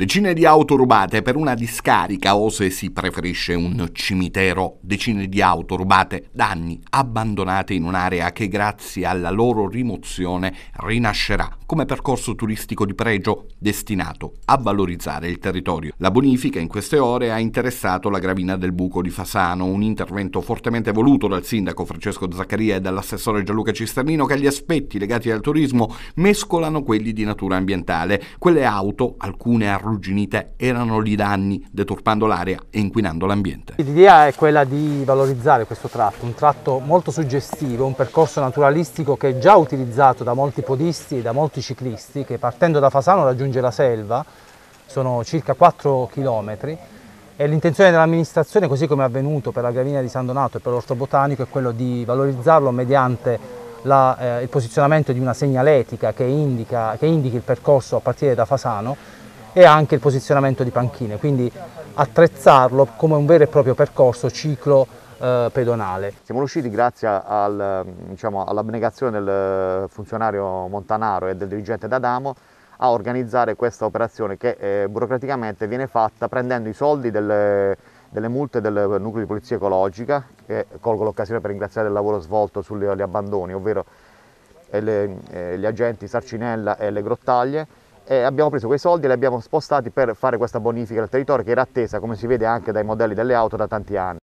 Decine di auto rubate per una discarica o se si preferisce un cimitero, decine di auto rubate da anni abbandonate in un'area che grazie alla loro rimozione rinascerà come percorso turistico di pregio destinato a valorizzare il territorio. La bonifica in queste ore ha interessato la gravina del buco di Fasano, un intervento fortemente voluto dal sindaco Francesco Zaccaria e dall'assessore Gianluca Cisternino che agli aspetti legati al turismo mescolano quelli di natura ambientale. Quelle auto, alcune arruolate, arrugginite erano i danni, deturpando l'area e inquinando l'ambiente. L'idea è quella di valorizzare questo tratto, un tratto molto suggestivo, un percorso naturalistico che è già utilizzato da molti podisti e da molti ciclisti che partendo da Fasano raggiunge la selva, sono circa 4 chilometri e l'intenzione dell'amministrazione, così come è avvenuto per la Gravina di San Donato e per l'Orto Botanico, è quello di valorizzarlo mediante la, eh, il posizionamento di una segnaletica che, indica, che indichi il percorso a partire da Fasano e anche il posizionamento di panchine, quindi attrezzarlo come un vero e proprio percorso ciclo eh, pedonale. Siamo riusciti grazie al, diciamo, all'abnegazione del funzionario Montanaro e del dirigente D'Adamo a organizzare questa operazione che eh, burocraticamente viene fatta prendendo i soldi delle, delle multe del nucleo di polizia ecologica che colgo l'occasione per ringraziare il lavoro svolto sugli abbandoni, ovvero eh, le, eh, gli agenti Sarcinella e le Grottaglie e abbiamo preso quei soldi e li abbiamo spostati per fare questa bonifica del territorio che era attesa, come si vede anche dai modelli delle auto, da tanti anni.